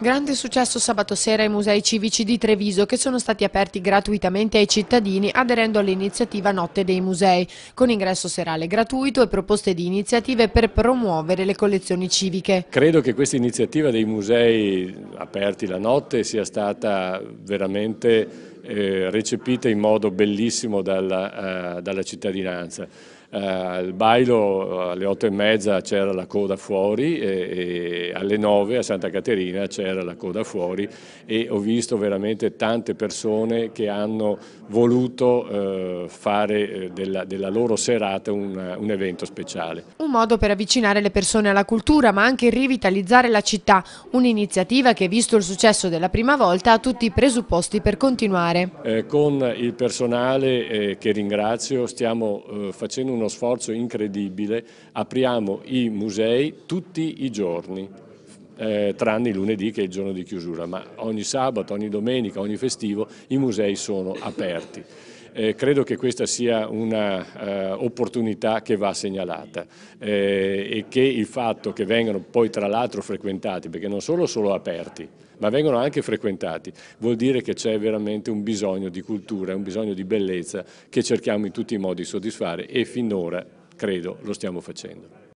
Grande successo sabato sera ai musei civici di Treviso che sono stati aperti gratuitamente ai cittadini aderendo all'iniziativa Notte dei Musei, con ingresso serale gratuito e proposte di iniziative per promuovere le collezioni civiche. Credo che questa iniziativa dei musei aperti la notte sia stata veramente eh, recepite in modo bellissimo dalla, eh, dalla cittadinanza. Eh, il bailo alle otto e mezza c'era la coda fuori e, e alle nove a Santa Caterina c'era la coda fuori e ho visto veramente tante persone che hanno voluto eh, fare eh, della, della, loro serata un, un evento speciale. Un modo per avvicinare le persone alla cultura ma anche rivitalizzare la città, un'iniziativa che visto il successo della prima volta ha tutti i presupposti per continuare fare? Eh, con il personale eh, che ringrazio stiamo eh, facendo uno sforzo incredibile, apriamo i musei tutti i giorni, eh, tranne il lunedì che è il giorno di chiusura, ma ogni sabato, ogni domenica, ogni festivo i musei sono aperti. Eh, credo che questa sia un'opportunità eh, che va segnalata eh, e che il fatto che vengano poi tra l'altro frequentati, perché non sono solo aperti, ma vengono anche frequentati, vuol dire che c'è veramente un bisogno di cultura, un bisogno di bellezza che cerchiamo in tutti i modi di soddisfare e finora, credo, lo stiamo facendo.